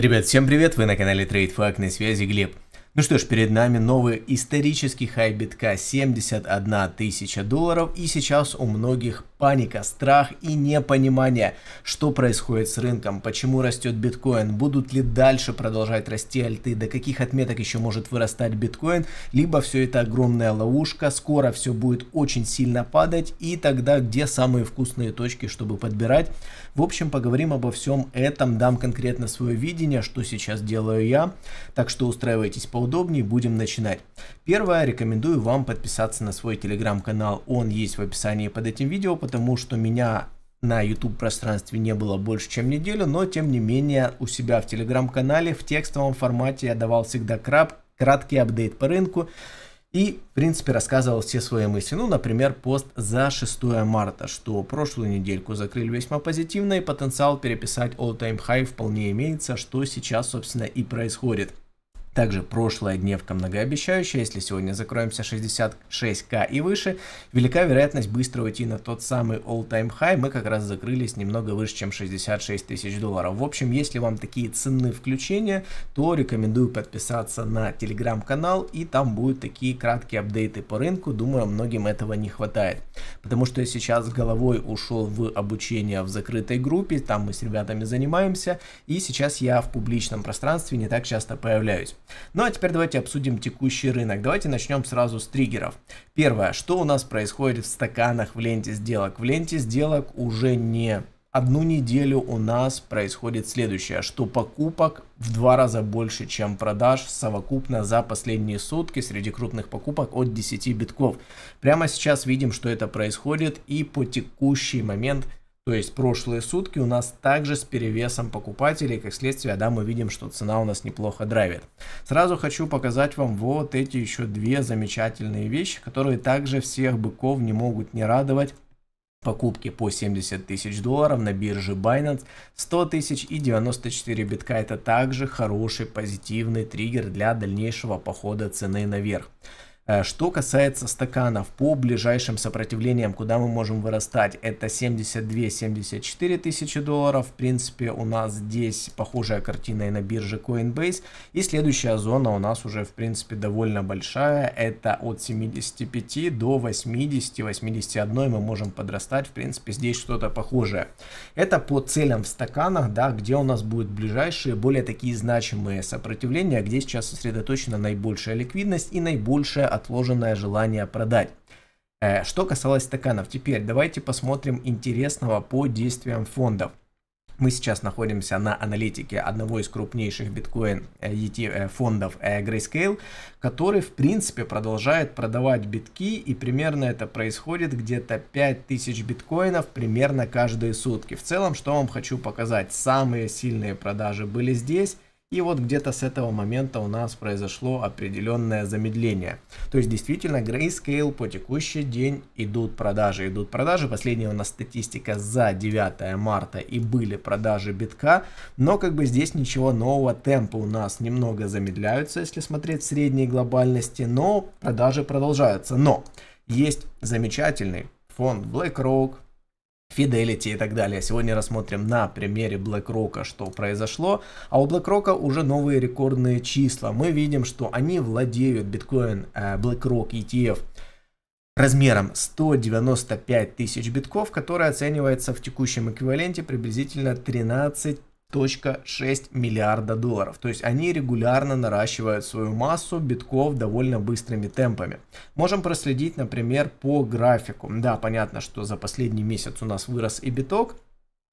Ребят, всем привет, вы на канале TradeFlag, на связи Глеб. Ну что ж, перед нами новый исторический хай битка 71 тысяча долларов и сейчас у многих паника, страх и непонимание, что происходит с рынком, почему растет биткоин, будут ли дальше продолжать расти альты, до каких отметок еще может вырастать биткоин, либо все это огромная ловушка, скоро все будет очень сильно падать и тогда где самые вкусные точки, чтобы подбирать. В общем, поговорим обо всем этом, дам конкретно свое видение, что сейчас делаю я, так что устраивайтесь поудобнее удобнее, будем начинать. Первое, рекомендую вам подписаться на свой телеграм-канал, он есть в описании под этим видео, потому что меня на YouTube пространстве не было больше, чем неделю, но тем не менее у себя в телеграм-канале в текстовом формате я давал всегда краб, краткий апдейт по рынку и, в принципе, рассказывал все свои мысли. Ну, например, пост за 6 марта, что прошлую недельку закрыли весьма позитивно и потенциал переписать all-time high вполне имеется, что сейчас, собственно, и происходит. Также прошлая дневка многообещающая, если сегодня закроемся 66к и выше, велика вероятность быстро уйти на тот самый all-time high, мы как раз закрылись немного выше, чем 66 тысяч долларов. В общем, если вам такие ценные включения, то рекомендую подписаться на телеграм-канал, и там будут такие краткие апдейты по рынку, думаю, многим этого не хватает. Потому что я сейчас головой ушел в обучение в закрытой группе, там мы с ребятами занимаемся, и сейчас я в публичном пространстве не так часто появляюсь. Ну а теперь давайте обсудим текущий рынок. Давайте начнем сразу с триггеров. Первое, что у нас происходит в стаканах в ленте сделок? В ленте сделок уже не одну неделю у нас происходит следующее, что покупок в два раза больше, чем продаж совокупно за последние сутки среди крупных покупок от 10 битков. Прямо сейчас видим, что это происходит и по текущий момент – то есть прошлые сутки у нас также с перевесом покупателей, как следствие, да, мы видим, что цена у нас неплохо драйвит. Сразу хочу показать вам вот эти еще две замечательные вещи, которые также всех быков не могут не радовать покупки по 70 тысяч долларов на бирже Binance, 100 тысяч и 94 битка. Это также хороший позитивный триггер для дальнейшего похода цены наверх. Э, что касается стаканов по ближайшим сопротивлениям, куда мы можем вырастать, это 72-74 тысячи долларов. В принципе, у нас здесь похожая картина и на бирже Coinbase. И следующая зона у нас уже, в принципе, довольно большая. Это от 75 до 80-81 мы можем подрастать. В принципе, здесь что-то похожее. Это по целям в стаканах, да, где у нас будут ближайшие, более такие значимые сопротивления, где сейчас сосредоточена наибольшая ликвидность и наибольшая отложенное желание продать. Э, что касалось стаканов, теперь давайте посмотрим интересного по действиям фондов. Мы сейчас находимся на аналитике одного из крупнейших биткоин э, э, фондов Grayscale, который в принципе продолжает продавать битки и примерно это происходит где-то 5000 биткоинов примерно каждые сутки. В целом, что вам хочу показать, самые сильные продажи были здесь и вот где-то с этого момента у нас произошло определенное замедление. То есть действительно Grayscale по текущий день идут продажи. Идут продажи. Последняя у нас статистика за 9 марта и были продажи битка. Но как бы здесь ничего нового. Темпы у нас немного замедляются, если смотреть в средней глобальности. Но продажи продолжаются. Но есть замечательный фонд BlackRock, Fidelity и так далее. Сегодня рассмотрим на примере BlackRock, что произошло. А у BlackRock уже новые рекордные числа. Мы видим, что они владеют биткоин э, BlackRock ETF размером 195 тысяч битков, который оценивается в текущем эквиваленте приблизительно 13 1,6 миллиарда долларов. То есть они регулярно наращивают свою массу битков довольно быстрыми темпами. Можем проследить, например, по графику. Да, понятно, что за последний месяц у нас вырос и биток,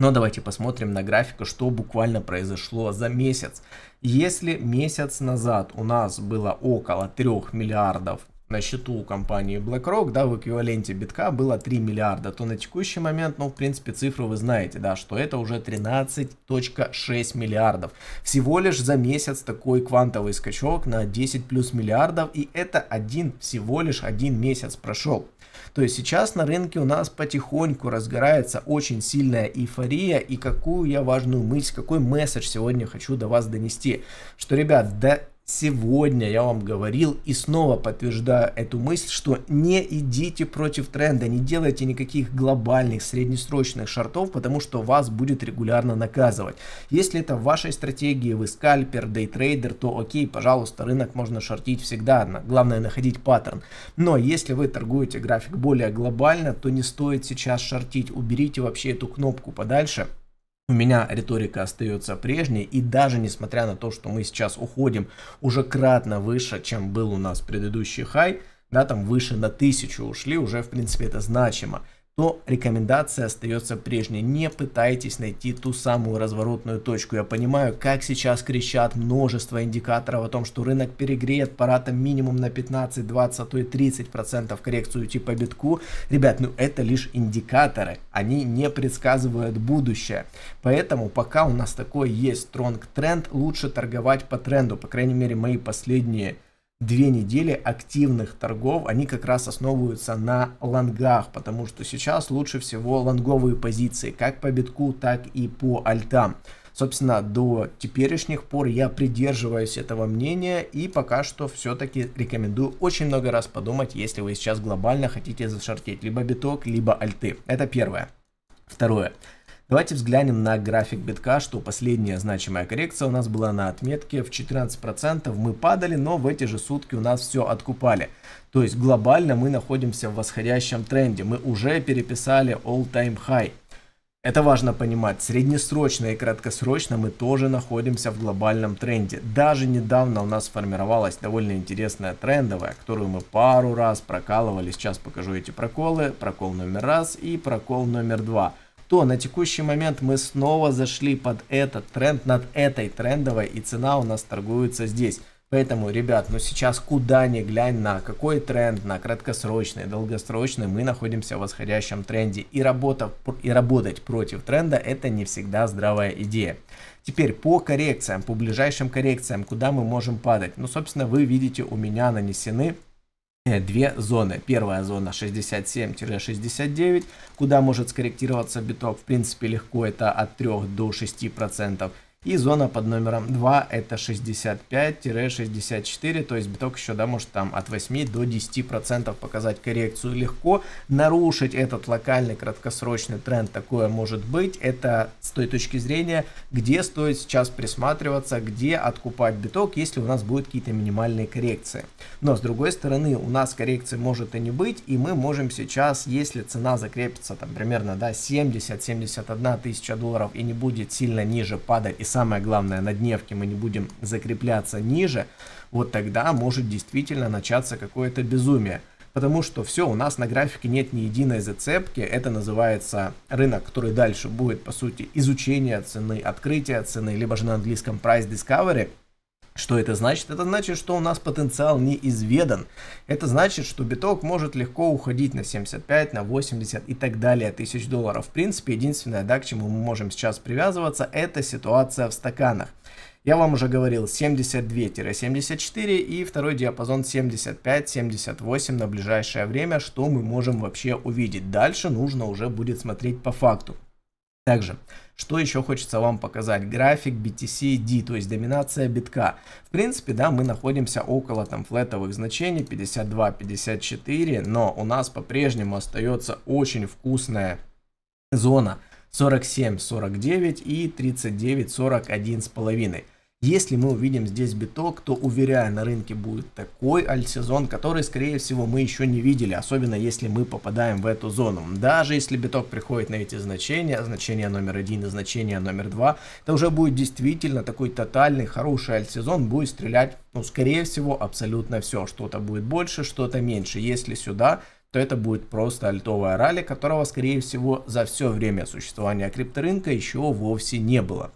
но давайте посмотрим на графику, что буквально произошло за месяц. Если месяц назад у нас было около 3 миллиардов на счету компании BlackRock, да, в эквиваленте битка было 3 миллиарда, то на текущий момент, ну, в принципе, цифру вы знаете, да, что это уже 13.6 миллиардов. Всего лишь за месяц такой квантовый скачок на 10 плюс миллиардов, и это один, всего лишь один месяц прошел. То есть сейчас на рынке у нас потихоньку разгорается очень сильная эйфория, и какую я важную мысль, какой месседж сегодня хочу до вас донести, что, ребят, да, Сегодня я вам говорил и снова подтверждаю эту мысль, что не идите против тренда, не делайте никаких глобальных среднесрочных шартов, потому что вас будет регулярно наказывать. Если это в вашей стратегии, вы скальпер, дейтрейдер, то окей, пожалуйста, рынок можно шортить всегда, главное находить паттерн. Но если вы торгуете график более глобально, то не стоит сейчас шортить, уберите вообще эту кнопку подальше у меня риторика остается прежней, и даже несмотря на то, что мы сейчас уходим уже кратно выше, чем был у нас предыдущий хай, да, там выше на тысячу ушли, уже, в принципе, это значимо то рекомендация остается прежней. Не пытайтесь найти ту самую разворотную точку. Я понимаю, как сейчас кричат множество индикаторов о том, что рынок перегреет, пора там минимум на 15, 20, а то и 30 процентов коррекцию идти типа по битку. Ребят, ну это лишь индикаторы, они не предсказывают будущее. Поэтому пока у нас такой есть стронг тренд, лучше торговать по тренду. По крайней мере, мои последние две недели активных торгов, они как раз основываются на лонгах, потому что сейчас лучше всего лонговые позиции, как по битку, так и по альтам. Собственно, до теперешних пор я придерживаюсь этого мнения и пока что все-таки рекомендую очень много раз подумать, если вы сейчас глобально хотите зашортить либо биток, либо альты. Это первое. Второе. Давайте взглянем на график битка, что последняя значимая коррекция у нас была на отметке в 14%. Мы падали, но в эти же сутки у нас все откупали. То есть глобально мы находимся в восходящем тренде. Мы уже переписали all-time high. Это важно понимать. Среднесрочно и краткосрочно мы тоже находимся в глобальном тренде. Даже недавно у нас сформировалась довольно интересная трендовая, которую мы пару раз прокалывали. Сейчас покажу эти проколы. Прокол номер раз и прокол номер два то на текущий момент мы снова зашли под этот тренд, над этой трендовой, и цена у нас торгуется здесь. Поэтому, ребят, ну сейчас куда ни глянь на какой тренд, на краткосрочный, долгосрочный, мы находимся в восходящем тренде. И, работа, и работать против тренда это не всегда здравая идея. Теперь по коррекциям, по ближайшим коррекциям, куда мы можем падать. Ну, собственно, вы видите, у меня нанесены две зоны. Первая зона 67-69, куда может скорректироваться биток, в принципе, легко, это от 3 до 6%. И зона под номером 2 это 65-64, то есть биток еще, да, может там от 8 до 10% показать коррекцию легко. Нарушить этот локальный краткосрочный тренд такое может быть. Это с той точки зрения, где стоит сейчас присматриваться, где откупать биток, если у нас будут какие-то минимальные коррекции. Но с другой стороны, у нас коррекции может и не быть, и мы можем сейчас, если цена закрепится там примерно, да, 70-71 тысяча долларов и не будет сильно ниже падать и самое главное, на дневке мы не будем закрепляться ниже, вот тогда может действительно начаться какое-то безумие. Потому что все, у нас на графике нет ни единой зацепки. Это называется рынок, который дальше будет, по сути, изучение цены, открытие цены, либо же на английском price discovery – что это значит? Это значит, что у нас потенциал не изведан. Это значит, что биток может легко уходить на 75, на 80 и так далее тысяч долларов. В принципе, единственное, да, к чему мы можем сейчас привязываться, это ситуация в стаканах. Я вам уже говорил 72-74 и второй диапазон 75-78 на ближайшее время, что мы можем вообще увидеть. Дальше нужно уже будет смотреть по факту. Также, что еще хочется вам показать? График BTCD, то есть доминация битка. В принципе, да, мы находимся около там флетовых значений 52-54, но у нас по-прежнему остается очень вкусная зона 47-49 и 39-41 с половиной. Если мы увидим здесь биток, то, уверяю, на рынке будет такой альтсезон, который, скорее всего, мы еще не видели, особенно если мы попадаем в эту зону. Даже если биток приходит на эти значения, значение номер один и значение номер два, это уже будет действительно такой тотальный хороший альтсезон, будет стрелять, ну, скорее всего, абсолютно все. Что-то будет больше, что-то меньше. Если сюда то это будет просто альтовая ралли, которого, скорее всего, за все время существования крипторынка еще вовсе не было.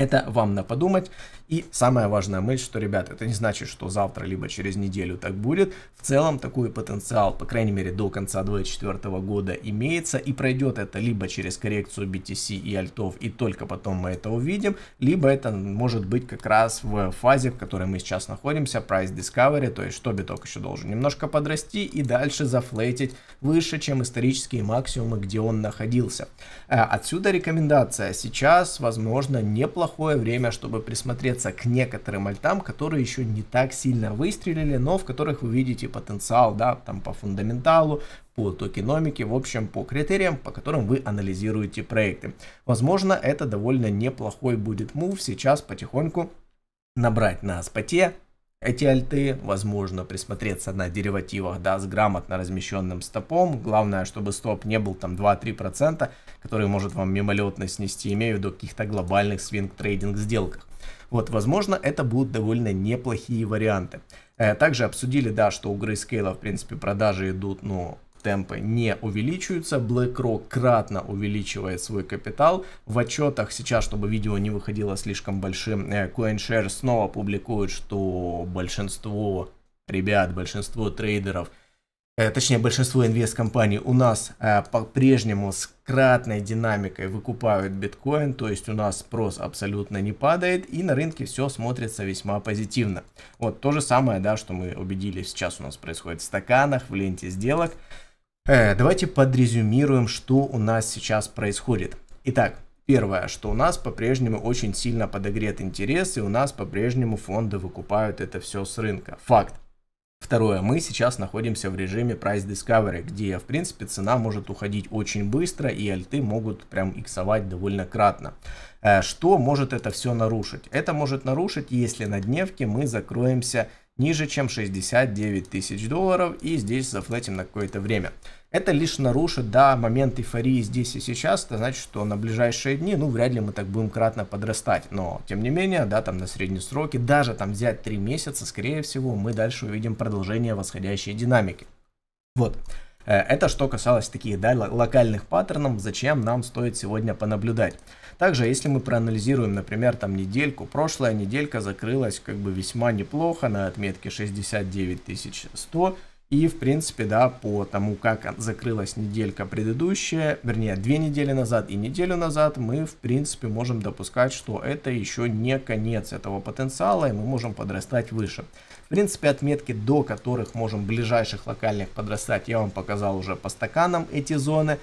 Это вам на подумать. И самая важная мысль, что, ребят, это не значит, что завтра либо через неделю так будет. В целом такой потенциал, по крайней мере, до конца 2024 года имеется. И пройдет это либо через коррекцию BTC и альтов, и только потом мы это увидим, либо это может быть как раз в фазе, в которой мы сейчас находимся, Price Discovery, то есть что биток еще должен немножко подрасти и дальше зафлейтить выше, чем исторические максимумы, где он находился. Э, отсюда рекомендация. Сейчас, возможно, неплохо неплохое время, чтобы присмотреться к некоторым альтам, которые еще не так сильно выстрелили, но в которых вы видите потенциал, да, там по фундаменталу, по токеномике, в общем, по критериям, по которым вы анализируете проекты. Возможно, это довольно неплохой будет мув сейчас потихоньку набрать на споте эти альты возможно присмотреться на деривативах, да, с грамотно размещенным стопом. Главное, чтобы стоп не был там 2-3%, который может вам мимолетно снести, имею в виду каких-то глобальных свинг-трейдинг сделках. Вот, возможно, это будут довольно неплохие варианты. Э, также обсудили, да, что у Grayscale, в принципе, продажи идут, ну, темпы не увеличиваются. BlackRock кратно увеличивает свой капитал. В отчетах сейчас, чтобы видео не выходило слишком большим, э, CoinShares снова публикует, что большинство ребят, большинство трейдеров, э, точнее большинство инвест-компаний у нас э, по-прежнему с кратной динамикой выкупают биткоин, то есть у нас спрос абсолютно не падает и на рынке все смотрится весьма позитивно. Вот то же самое, да, что мы убедились сейчас у нас происходит в стаканах, в ленте сделок. Э, давайте подрезюмируем, что у нас сейчас происходит. Итак, первое, что у нас по-прежнему очень сильно подогрет интерес, и у нас по-прежнему фонды выкупают это все с рынка. Факт. Второе, мы сейчас находимся в режиме Price Discovery, где, в принципе, цена может уходить очень быстро, и альты могут прям иксовать довольно кратно. Э, что может это все нарушить? Это может нарушить, если на дневке мы закроемся ниже, чем 69 тысяч долларов, и здесь зафлетим на какое-то время. Это лишь нарушит, да, момент эйфории здесь и сейчас, это значит, что на ближайшие дни, ну, вряд ли мы так будем кратно подрастать, но, тем не менее, да, там на средние сроки, даже там взять 3 месяца, скорее всего, мы дальше увидим продолжение восходящей динамики. Вот. Э, это что касалось таких да, локальных паттернов, зачем нам стоит сегодня понаблюдать. Также, если мы проанализируем, например, там недельку, прошлая неделька закрылась как бы весьма неплохо на отметке 69100. И, в принципе, да, по тому, как закрылась неделька предыдущая, вернее, две недели назад и неделю назад, мы, в принципе, можем допускать, что это еще не конец этого потенциала, и мы можем подрастать выше. В принципе, отметки, до которых можем в ближайших локальных подрастать, я вам показал уже по стаканам эти зоны.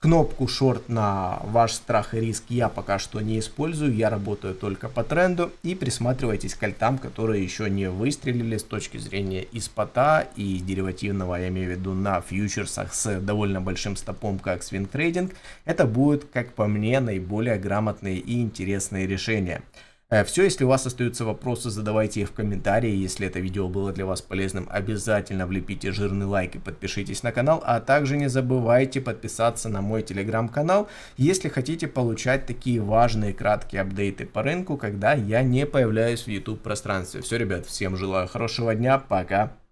Кнопку шорт на ваш страх и риск я пока что не использую, я работаю только по тренду. И присматривайтесь к альтам, которые еще не выстрелили с точки зрения испота и деривативного, я имею в виду на фьючерсах с довольно большим стопом, как свинг трейдинг. Это будет, как по мне, наиболее грамотные и интересные решения. Э, Все, если у вас остаются вопросы, задавайте их в комментарии. Если это видео было для вас полезным, обязательно влепите жирный лайк и подпишитесь на канал. А также не забывайте подписаться на мой телеграм-канал, если хотите получать такие важные краткие апдейты по рынку, когда я не появляюсь в YouTube пространстве. Все, ребят, всем желаю хорошего дня, пока!